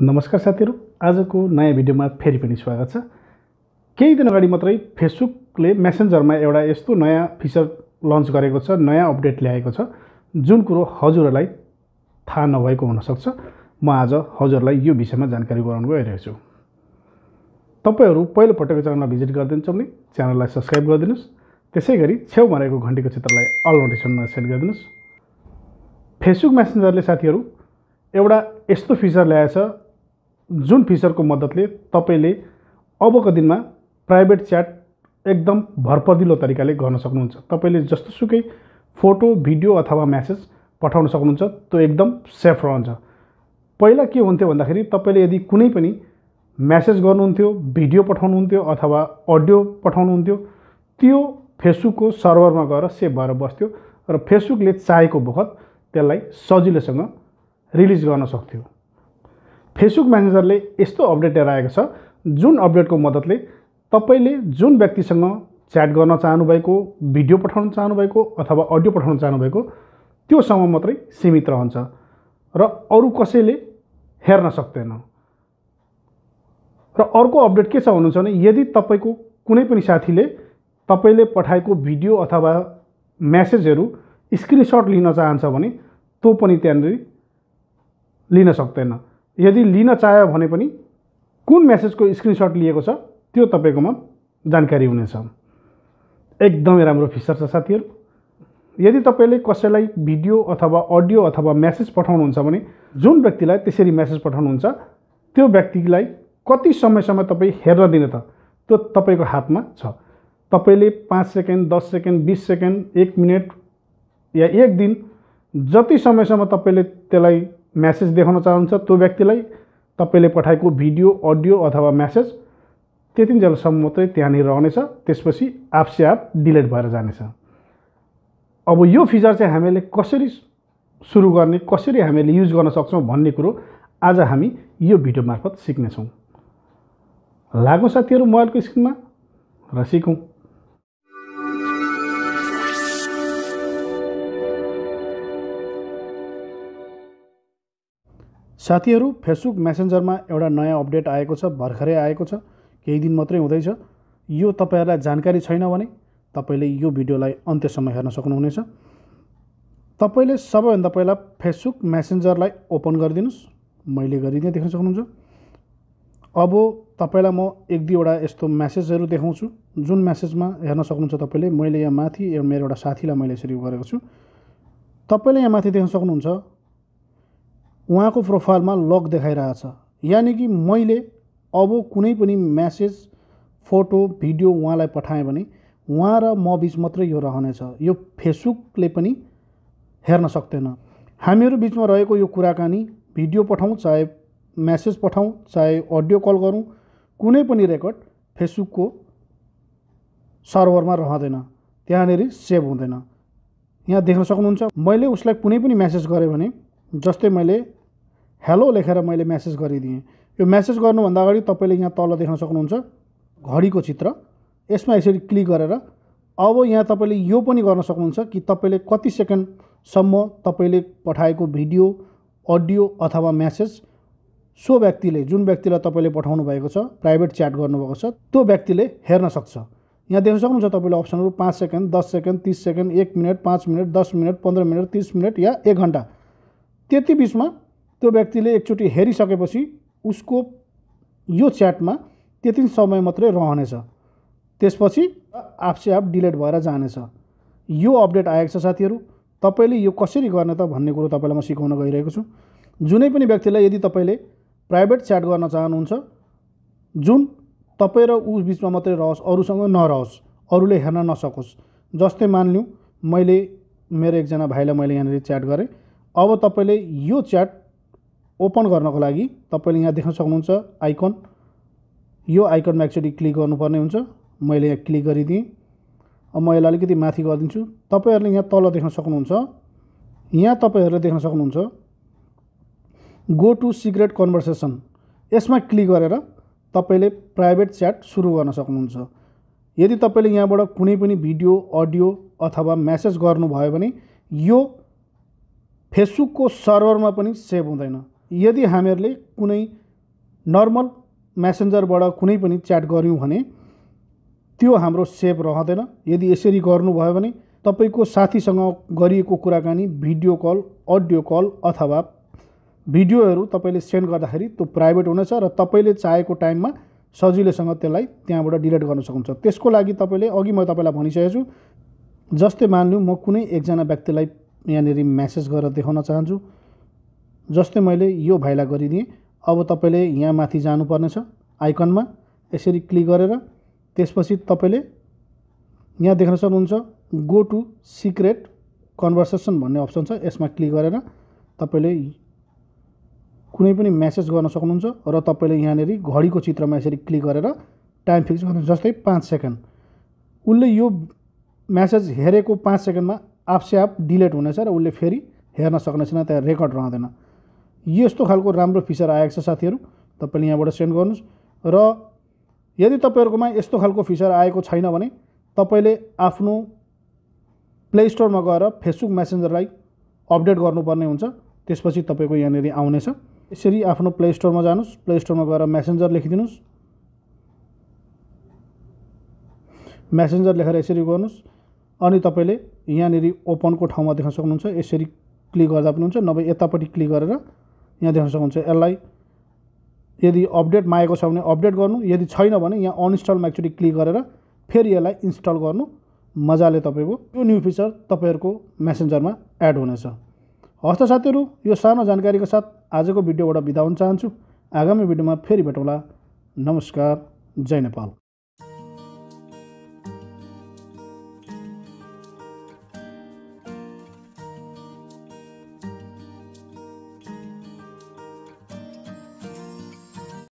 नमस्कार साथीहरू आजको नयाँ भिडियोमा फेरि पनि स्वागत छ केही दिन अगाडि मात्रै फेसबुकले मेसेन्जरमा एउटा यस्तो नयाँ फिचर लन्च गरेको छ नयाँ अपडेट ल्याएको छ जुन कुरो हजुरहरूलाई थाहा नभएको हुनसक्छ म आज हजुरहरूलाई यो विषयमा जानकारी गराउनु गइरहेको छु तपाईँहरू पहिलोपटकको च्यानलमा भिजिट गरिदिन्छौँ भने च्यानललाई सब्सक्राइब गरिदिनुहोस् त्यसै गरी छेउमा रहेको घन्टीको क्षेत्रलाई अल नोटिसनमा सेट गरिदिनुहोस् फेसबुक मेसेन्जरले साथीहरू एउटा यस्तो फिचर ल्याएछ जुन फिचरको मद्दतले तपाईँले अबको दिनमा प्राइभेट च्याट एकदम भरपर्दिलो तरिकाले गर्न सक्नुहुन्छ तपाईँले सुकै फोटो भिडियो अथवा म्यासेज पठाउन सक्नुहुन्छ त्यो एकदम सेफ रहन्छ पहिला के हुन्थ्यो भन्दाखेरि तपाईँले यदि कुनै पनि म्यासेज गर्नुहुन्थ्यो भिडियो पठाउनुहुन्थ्यो अथवा अडियो पठाउनुहुन्थ्यो त्यो फेसबुकको सर्भरमा गएर सेभ भएर बस्थ्यो र फेसबुकले चाहेको बखत त्यसलाई सजिलोसँग रिलिज गर्न सक्थ्यो फेसबुक म्यानेजरले यस्तो अपडेट लिएर आएको छ जुन अपडेटको मद्दतले तपाईँले जुन व्यक्तिसँग च्याट गर्न चाहनुभएको भिडियो पठाउन चाहनुभएको अथवा अडियो पठाउन चाहनुभएको त्योसम्म मात्रै सीमित रहन्छ र अरू कसैले हेर्न सक्दैन र अर्को अपडेट के छ भन्नुहुन्छ भने यदि तपाईँको कुनै पनि साथीले तपाईँले पठाएको भिडियो अथवा म्यासेजहरू स्क्रिनसट लिन चाहन्छ भने त्यो पनि त्यहाँनिर लिन सक्दैन यदि लिन चाह्यो भने पनि कुन मेसेजको स्क्रिनसट लिएको छ त्यो तपाईँकोमा जानकारी हुनेछ एकदमै राम्रो फिचर छ साथीहरू यदि तपाईँले कसैलाई भिडियो अथवा अडियो अथवा म्यासेज पठाउनुहुन्छ भने जुन व्यक्तिलाई त्यसरी म्यासेज पठाउनुहुन्छ त्यो व्यक्तिलाई कति समयसम्म तपाईँ हेर्न दिने त त्यो तपाईँको हातमा छ तपाईँले पाँच सेकेन्ड दस सेकेन्ड बिस सेकेन्ड एक मिनट या एक दिन जति समयसम्म तपाईँले त्यसलाई म्यासेज देखाउन चाहन्छ त्यो व्यक्तिलाई तपाईँले पठाएको भिडियो अडियो अथवा म्यासेज त्यतिन्जेलसम्म मात्रै त्यहाँनिर रहनेछ त्यसपछि आफसे आफ डिलिट भएर जानेछ अब यो फिचर चाहिँ हामीले कसरी सुरु गर्ने कसरी हामीले युज गर्न सक्छौँ भन्ने कुरो आज हामी यो भिडियो मार्फत सिक्नेछौँ लागौँ साथीहरू मोबाइलको स्क्रिनमा र सिकौँ साथीहरू फेसबुक मेसेन्जरमा एउटा नयाँ अपडेट आएको छ भर्खरै आएको छ केही दिन मात्रै हुँदैछ यो तपाईँहरूलाई जानकारी छैन भने तपाईँले यो भिडियोलाई अन्त्यसम्म हेर्न सक्नुहुनेछ तपाईँले सबैभन्दा पहिला फेसबुक मेसेन्जरलाई ओपन गरिदिनुहोस् मैले गरिदिएँ देख्न सक्नुहुन्छ अब तपाईँलाई म एक दुईवटा यस्तो म्यासेजहरू देखाउँछु जुन म्यासेजमा हेर्न सक्नुहुन्छ तपाईँले मैले यहाँ माथि मेरो एउटा साथीलाई मैले यसरी गरेको छु तपाईँले यहाँ माथि देख्न सक्नुहुन्छ उहाँको प्रोफाइलमा लक देखाइरहेछ यानि कि मैले अब कुनै पनि म्यासेज फोटो भिडियो उहाँलाई पठाएँ भने उहाँ र म बिच मात्रै यो रहनेछ यो फेसबुकले पनि हेर्न सक्दैन हामीहरू बिचमा रहेको यो कुराकानी भिडियो पठाउँ चाहे म्यासेज पठाउँ चाहे अडियो कल गरौँ कुनै पनि रेकर्ड फेसबुकको सर्भरमा रहँदैन त्यहाँनिर सेभ हुँदैन यहाँ देख्न सक्नुहुन्छ मैले उसलाई कुनै पनि म्यासेज गरेँ भने जस्तै मैले हेलो लेखेर मैले म्यासेज गरिदिएँ यो म्यासेज गर्नुभन्दा अगाडि तपाईँले यहाँ तल देख्न सक्नुहुन्छ घडीको चित्र यसमा यसरी क्लिक गरेर अब यहाँ तपाईँले यो पनि गर्न सक्नुहुन्छ कि तपाईँले कति सेकेन्डसम्म तपाईँले पठाएको भिडियो अडियो अथवा म्यासेज सो व्यक्तिले जुन व्यक्तिलाई तपाईँले पठाउनु भएको छ प्राइभेट च्याट गर्नुभएको छ त्यो व्यक्तिले हेर्न सक्छ यहाँ देख्न सक्नुहुन्छ तपाईँले अप्सनहरू पाँच सेकेन्ड दस सेकेन्ड तिस सेकेन्ड एक मिनट पाँच मिनट दस मिनट पन्ध्र मिनट तिस मिनट या एक घन्टा त्यति बिचमा त्यो व्यक्तिले एकचोटि हेरिसकेपछि उसको यो च्याटमा त्यति समय मात्रै रहनेछ त्यसपछि आफसे आफ डिलिट भएर जानेछ यो अपडेट आएको छ साथीहरू तपाईँले यो कसरी गर्ने त भन्ने कुरो तपाईँलाई म सिकाउन गइरहेको छु जुनै पनि व्यक्तिलाई यदि तपाईँले प्राइभेट च्याट गर्न चाहनुहुन्छ जुन तपाईँ र उस बिचमा मात्रै रहोस् अरूसँग नरहोस् अरूले हेर्न नसकोस् जस्तै मान्लिउँ मैले मेरो एकजना भाइलाई मैले यहाँनिर च्याट गरेँ अब तपाईँले यो च्याट ओपन गर्नको लागि तपाईँले यहाँ देख्न सक्नुहुन्छ आइकन यो आइकनमा एकचोटि क्लिक गर्नुपर्ने हुन्छ मैले यहाँ क्लिक गरिदिएँ अब म यसलाई अलिकति माथि गरिदिन्छु तपाईँहरूले यहाँ तल देख्न सक्नुहुन्छ यहाँ तपाईँहरूले देख्न सक्नुहुन्छ गो टु सिक्रेट कन्भर्सेसन यसमा क्लिक गरेर तपाईँले प्राइभेट च्याट सुरु गर्न सक्नुहुन्छ यदि तपाईँले यहाँबाट कुनै पनि भिडियो अडियो अथवा म्यासेज गर्नुभयो भने यो फेसबुकको सर्भरमा पनि सेभ हुँदैन यदि हामीहरूले कुनै नर्मल म्यासेन्जरबाट कुनै पनि च्याट गऱ्यौँ भने त्यो हाम्रो सेफ रहँदैन यदि यसरी गर्नुभयो भने तपाईँको साथीसँग गरिएको कुराकानी भिडियो कल अडियो कल अथवा भिडियोहरू तपाईँले सेन्ड गर्दाखेरि त्यो प्राइभेट हुनेछ र तपाईँले चाहेको टाइममा सजिलैसँग त्यसलाई त्यहाँबाट डिलिट गर्न सक्नुहुन्छ त्यसको लागि तपाईँले अघि म तपाईँलाई भनिसकेको छु जस्तै मान्नु म कुनै एकजना व्यक्तिलाई यहाँनिर म्यासेज गरेर देखाउन चाहन्छु जस्तै मैले यो भाइलाई गरिदिएँ अब तपाईँले यहाँ माथि जानुपर्नेछ आइकनमा यसरी क्लिक गरेर त्यसपछि तपाईँले यहाँ देख्न सक्नुहुन्छ गो टु सिक्रेट कन्भर्सेसन भन्ने अप्सन छ यसमा क्लिक गरेर तपाईँले कुनै पनि म्यासेज गर्न सक्नुहुन्छ र तपाईँले यहाँनिर घडीको चित्रमा यसरी क्लिक गरेर टाइम फिक्स गर्नु जस्तै पाँच सेकेन्ड उसले यो म्यासेज हेरेको पाँच सेकेन्डमा आफसे आफ डिलिट हुनेछ र उसले फेरि हेर्न छैन त्यहाँ रेकर्ड रहँदैन यस्तो खालको राम्रो फिचर आएको छ साथीहरू तपाईँले यहाँबाट सेन्ड गर्नुहोस् र यदि तपाईँहरूकोमा यस्तो खालको फिचर आएको छैन भने तपाईँले आफ्नो प्ले स्टोरमा गएर फेसबुक मेसेन्जरलाई अपडेट गर्नुपर्ने हुन्छ त्यसपछि तपाईँको यहाँनिर आउनेछ यसरी आफ्नो प्ले स्टोरमा जानुहोस् प्ले स्टोरमा गएर मेसेन्जर लेखिदिनुहोस् मेसेन्जर लेखेर यसरी गर्नुहोस् अनि तपाईँले यहाँनिर ओपनको ठाउँमा देख्न सक्नुहुन्छ यसरी क्लिक गर्दा पनि हुन्छ नभए यतापट्टि क्लिक गरेर यहाँ देख्न सक्नुहुन्छ यसलाई यदि अपडेट मागेको छ भने अपडेट गर्नु यदि छैन भने यहाँ अनइन्स्टलमा एक्चुली क्लिक गरेर फेरि यसलाई इन्स्टल गर्नु मजाले तपाईँको यो न्यू फिचर तपाईँहरूको मेसेन्जरमा एड हुनेछ हस्त साथीहरू यो सानो जानकारीको साथ आजको भिडियोबाट बिदा हुन चाहन्छु आगामी भिडियोमा फेरि भेटौँला नमस्कार जय नेपाल